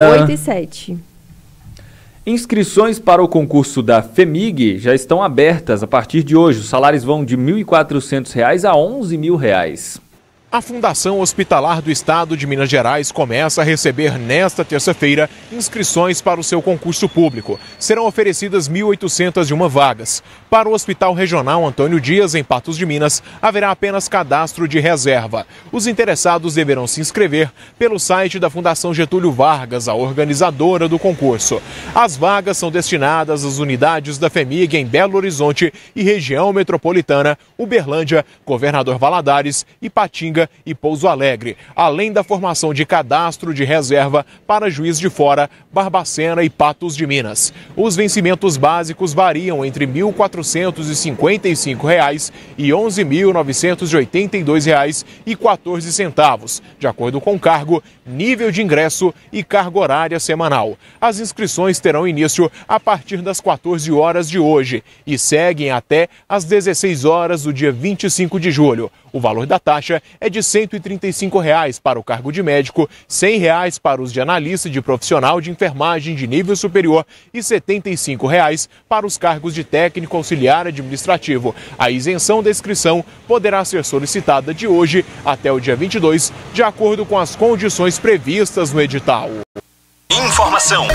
8 e 7. Inscrições para o concurso da FEMIG já estão abertas a partir de hoje. Os salários vão de R$ 1.400 a R$ 11.000. A Fundação Hospitalar do Estado de Minas Gerais começa a receber nesta terça-feira inscrições para o seu concurso público. Serão oferecidas 1.801 vagas. Para o Hospital Regional Antônio Dias, em Patos de Minas, haverá apenas cadastro de reserva. Os interessados deverão se inscrever pelo site da Fundação Getúlio Vargas, a organizadora do concurso. As vagas são destinadas às unidades da FEMIG em Belo Horizonte e região metropolitana, Uberlândia, Governador Valadares, e Patinga e Pouso Alegre, além da formação de cadastro de reserva para Juiz de Fora, Barbacena e Patos de Minas. Os vencimentos básicos variam entre R$ 1.455 e R$ 11.982,14, de acordo com cargo, nível de ingresso e carga horária semanal. As inscrições terão início a partir das 14 horas de hoje e seguem até às 16 horas do dia 25 de julho. O valor da taxa é é de R$ 135 reais para o cargo de médico, R$ 100 reais para os de analista e de profissional de enfermagem de nível superior e R$ 75 reais para os cargos de técnico auxiliar administrativo. A isenção da inscrição poderá ser solicitada de hoje até o dia 22, de acordo com as condições previstas no edital. Informação